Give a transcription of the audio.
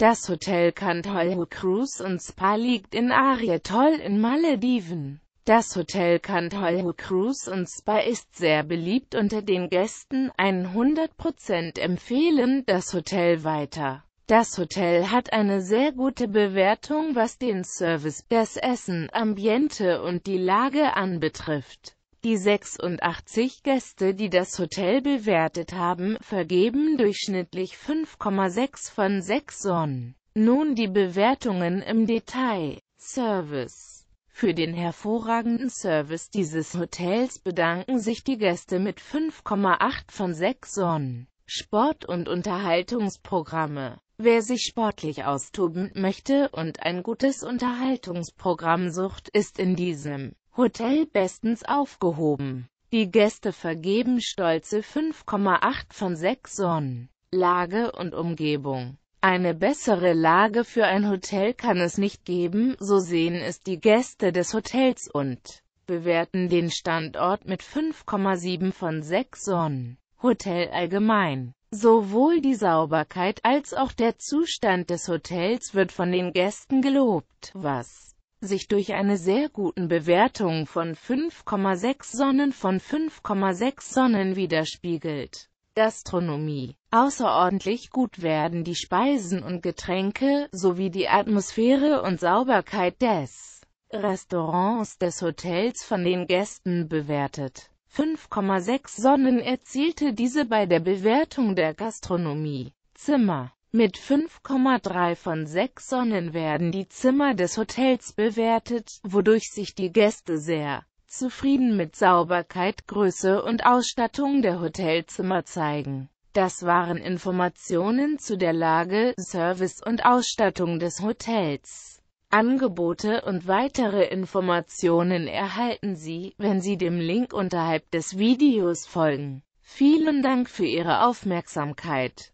Das Hotel Cantoyou Cruise und Spa liegt in Arietol in Malediven. Das Hotel Cantoyou Cruise und Spa ist sehr beliebt unter den Gästen, 100% empfehlen das Hotel weiter. Das Hotel hat eine sehr gute Bewertung was den Service, das Essen, Ambiente und die Lage anbetrifft. Die 86 Gäste, die das Hotel bewertet haben, vergeben durchschnittlich 5,6 von 6 Sonnen. Nun die Bewertungen im Detail. Service für den hervorragenden Service dieses Hotels bedanken sich die Gäste mit 5,8 von 6 Sonnen. Sport- und Unterhaltungsprogramme Wer sich sportlich austoben möchte und ein gutes Unterhaltungsprogramm sucht, ist in diesem Hotel bestens aufgehoben. Die Gäste vergeben stolze 5,8 von 6 Sonnen. Lage und Umgebung. Eine bessere Lage für ein Hotel kann es nicht geben, so sehen es die Gäste des Hotels und bewerten den Standort mit 5,7 von 6 Sonnen. Hotel allgemein. Sowohl die Sauberkeit als auch der Zustand des Hotels wird von den Gästen gelobt, was sich durch eine sehr guten Bewertung von 5,6 Sonnen von 5,6 Sonnen widerspiegelt. Gastronomie. Außerordentlich gut werden die Speisen und Getränke, sowie die Atmosphäre und Sauberkeit des Restaurants des Hotels von den Gästen bewertet. 5,6 Sonnen erzielte diese bei der Bewertung der Gastronomie. Zimmer. Mit 5,3 von 6 Sonnen werden die Zimmer des Hotels bewertet, wodurch sich die Gäste sehr zufrieden mit Sauberkeit, Größe und Ausstattung der Hotelzimmer zeigen. Das waren Informationen zu der Lage, Service und Ausstattung des Hotels. Angebote und weitere Informationen erhalten Sie, wenn Sie dem Link unterhalb des Videos folgen. Vielen Dank für Ihre Aufmerksamkeit.